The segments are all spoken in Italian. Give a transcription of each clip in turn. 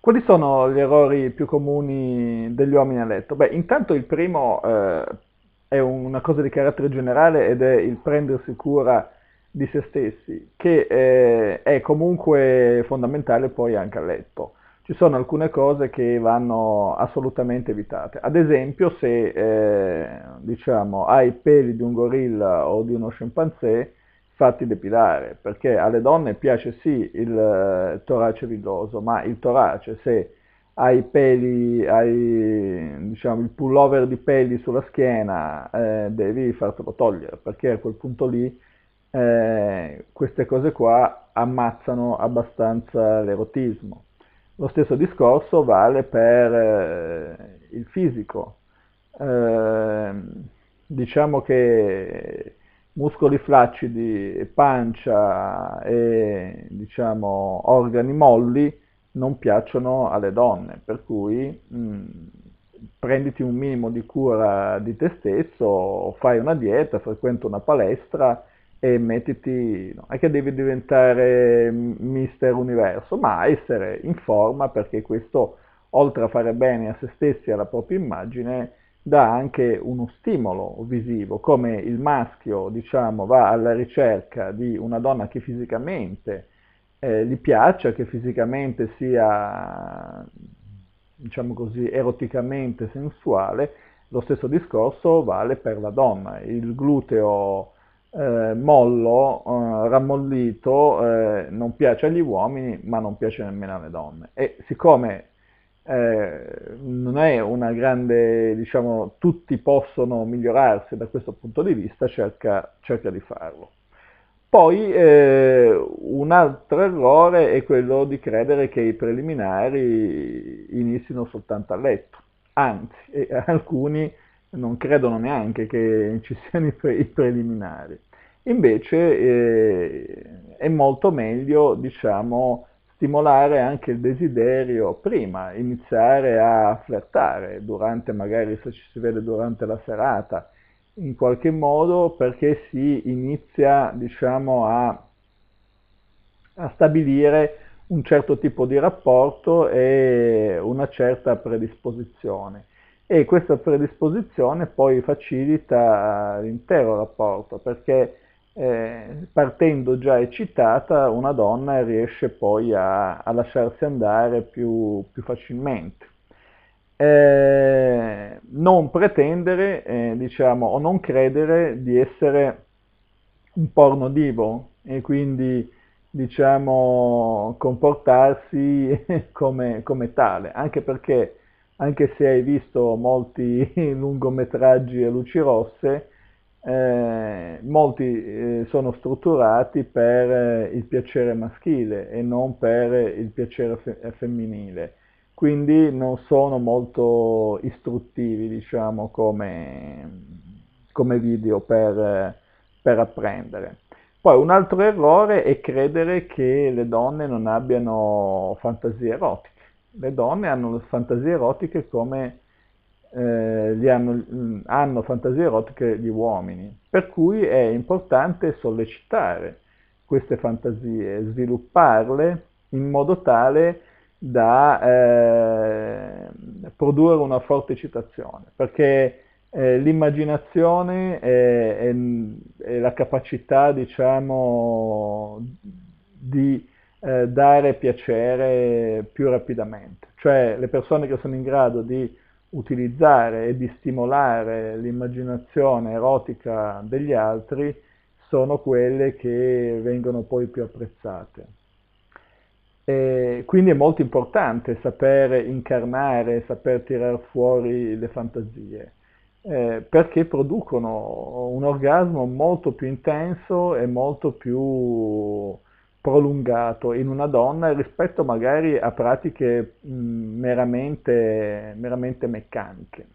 Quali sono gli errori più comuni degli uomini a letto? Beh, intanto il primo eh, è una cosa di carattere generale ed è il prendersi cura di se stessi, che eh, è comunque fondamentale poi anche a letto. Ci sono alcune cose che vanno assolutamente evitate. Ad esempio, se eh, diciamo, hai i peli di un gorilla o di uno scimpanzé, fatti depilare, perché alle donne piace sì il eh, torace villoso, ma il torace cioè se hai i peli, hai diciamo, il pullover di peli sulla schiena, eh, devi fartelo togliere, perché a quel punto lì eh, queste cose qua ammazzano abbastanza l'erotismo. Lo stesso discorso vale per eh, il fisico. Ehm, diciamo che muscoli flaccidi, pancia e diciamo, organi molli non piacciono alle donne, per cui mh, mm, prenditi un minimo di cura di te stesso, fai una dieta, frequenta una palestra e mettiti, non è che devi diventare mister universo, ma essere in forma perché questo, oltre a fare bene a se stessi e alla propria immagine, dà anche uno stimolo visivo, come il maschio diciamo, va alla ricerca di una donna che fisicamente eh, gli piaccia, che fisicamente sia, diciamo così, eroticamente sensuale, lo stesso discorso vale per la donna. Il gluteo eh, mollo, eh, rammollito, eh, non piace agli uomini, ma non piace nemmeno alle donne. E siccome eh, non è una grande, diciamo, tutti possono migliorarsi da questo punto di vista, cerca, cerca di farlo. Poi eh, un altro errore è quello di credere che i preliminari inizino soltanto a letto, anzi eh, alcuni non credono neanche che ci siano i, pre- i preliminari. Invece eh, è molto meglio diciamo, stimolare anche il desiderio prima, iniziare a flirtare durante, magari se ci si vede durante la serata, in qualche modo perché si inizia, diciamo, a, a stabilire un certo tipo di rapporto e una certa predisposizione. E questa predisposizione poi facilita l'intero rapporto perché eh, partendo già eccitata, una donna riesce poi a, a lasciarsi andare più, più facilmente. Eh, non pretendere, eh, diciamo, o non credere di essere un porno divo e quindi, diciamo, comportarsi come, come tale, anche perché, anche se hai visto molti lungometraggi a luci rosse, eh, molti eh, sono strutturati per eh, il piacere maschile e non per il piacere fe eh, femminile, quindi non sono molto istruttivi, diciamo, come, come video per, eh, per apprendere. Poi un altro errore è credere che le donne non abbiano fantasie erotiche. Le donne hanno fantasie erotiche come eh, hanno, mm, hanno fantasie erotiche gli uomini, per cui è importante sollecitare queste fantasie, svilupparle in modo tale da eh, produrre una forte eccitazione, perché eh, l'immaginazione è, è, è, la capacità, diciamo, di eh, dare piacere più rapidamente, cioè le persone che sono in grado di utilizzare e di stimolare l'immaginazione erotica degli altri sono quelle che vengono poi più apprezzate. E quindi è molto importante saper incarnare, saper tirar fuori le fantasie, eh, perché producono un orgasmo molto più intenso e molto più prolungato in una donna rispetto magari a pratiche meramente, meramente meccaniche.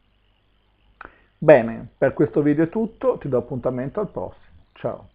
Bene, per questo video è tutto, ti do appuntamento al prossimo, ciao!